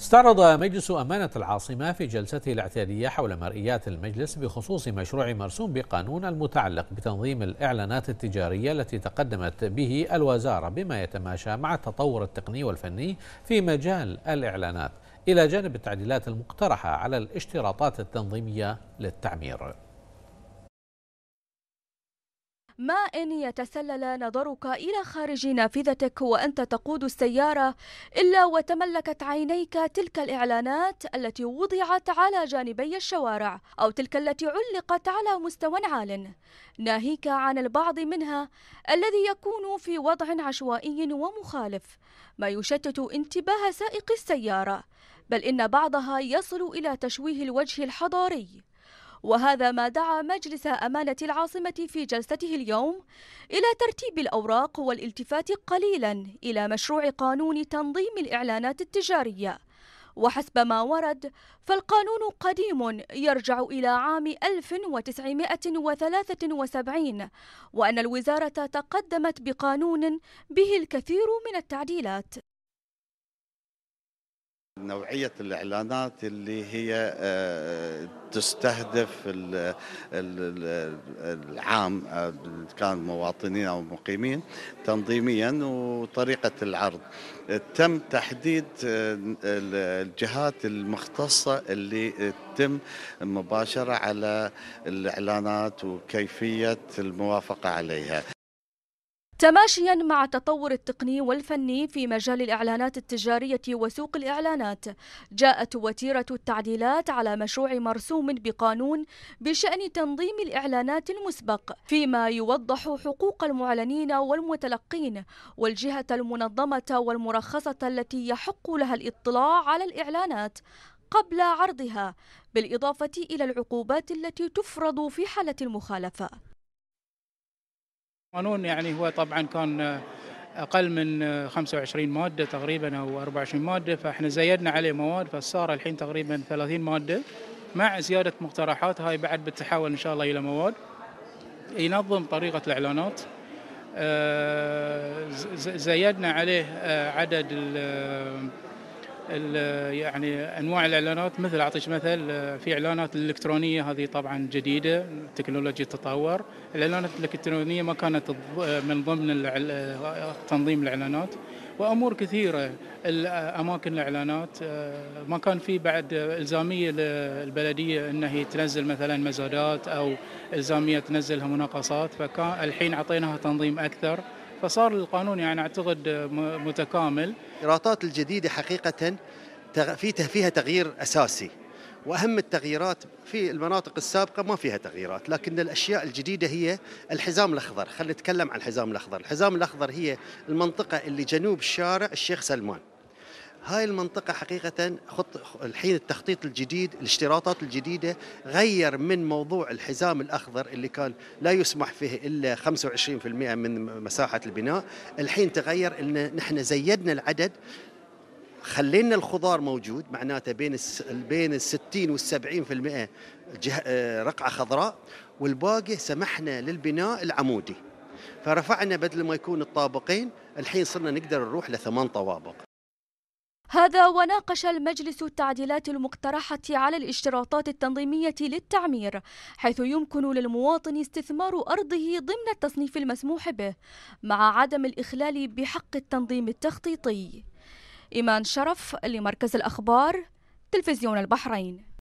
استعرض مجلس أمانة العاصمة في جلسته الاعتيادية حول مرئيات المجلس بخصوص مشروع مرسوم بقانون المتعلق بتنظيم الإعلانات التجارية التي تقدمت به الوزارة بما يتماشى مع التطور التقني والفني في مجال الإعلانات إلى جانب التعديلات المقترحة على الاشتراطات التنظيمية للتعمير ما إن يتسلل نظرك إلى خارج نافذتك وأنت تقود السيارة إلا وتملكت عينيك تلك الإعلانات التي وضعت على جانبي الشوارع أو تلك التي علقت على مستوى عال ناهيك عن البعض منها الذي يكون في وضع عشوائي ومخالف ما يشتت انتباه سائق السيارة بل إن بعضها يصل إلى تشويه الوجه الحضاري وهذا ما دعا مجلس أمانة العاصمة في جلسته اليوم إلى ترتيب الأوراق والالتفات قليلا إلى مشروع قانون تنظيم الإعلانات التجارية وحسب ما ورد فالقانون قديم يرجع إلى عام 1973 وأن الوزارة تقدمت بقانون به الكثير من التعديلات نوعية الإعلانات اللي هي آه، تستهدف العام آه، كان مواطنين أو مقيمين تنظيميا وطريقة العرض تم تحديد آه، الجهات المختصة اللي تتم مباشرة على الإعلانات وكيفية الموافقة عليها تماشيا مع التطور التقني والفني في مجال الإعلانات التجارية وسوق الإعلانات جاءت وتيرة التعديلات على مشروع مرسوم بقانون بشأن تنظيم الإعلانات المسبق فيما يوضح حقوق المعلنين والمتلقين والجهة المنظمة والمرخصة التي يحق لها الاطلاع على الإعلانات قبل عرضها بالإضافة إلى العقوبات التي تفرض في حالة المخالفة القانون يعني هو طبعا كان آه، اقل من 25 آه، ماده تقريبا او 24 ماده فاحنا زيدنا عليه مواد فصار الحين تقريبا 30 ماده مع زياده مقترحات هاي بعد بتتحول ان شاء الله الى مواد ينظم طريقه الاعلانات آه، زيدنا عليه عدد يعني انواع الاعلانات مثل اعطيك مثل آه، في اعلانات الالكترونيه هذه طبعا جديده التكنولوجيا تطور الاعلانات الالكترونيه ما كانت آه، من ضمن آه، تنظيم الاعلانات وامور كثيره اماكن الاعلانات ما كان في بعد الزاميه للبلديه انها هي تنزل مثلا مزادات او الزاميه تنزلها مناقصات فكان الحين اعطيناها تنظيم اكثر فصار القانون يعني اعتقد متكامل الايرادات الجديده حقيقه في فيها تغيير اساسي واهم التغييرات في المناطق السابقه ما فيها تغييرات لكن الاشياء الجديده هي الحزام الاخضر خلينا نتكلم عن الحزام الاخضر الحزام الاخضر هي المنطقه اللي جنوب شارع الشيخ سلمان هاي المنطقة حقيقة خط الحين التخطيط الجديد الاشتراطات الجديدة غير من موضوع الحزام الأخضر اللي كان لا يسمح فيه إلا 25% من مساحة البناء الحين تغير أن نحن زيدنا العدد خلينا الخضار موجود معناته بين بين ال 60 وال 70% رقعه خضراء والباقي سمحنا للبناء العمودي فرفعنا بدل ما يكون الطابقين الحين صرنا نقدر نروح لثمان طوابق هذا وناقش المجلس التعديلات المقترحة على الاشتراطات التنظيمية للتعمير حيث يمكن للمواطن استثمار أرضه ضمن التصنيف المسموح به مع عدم الإخلال بحق التنظيم التخطيطي إيمان شرف لمركز الأخبار تلفزيون البحرين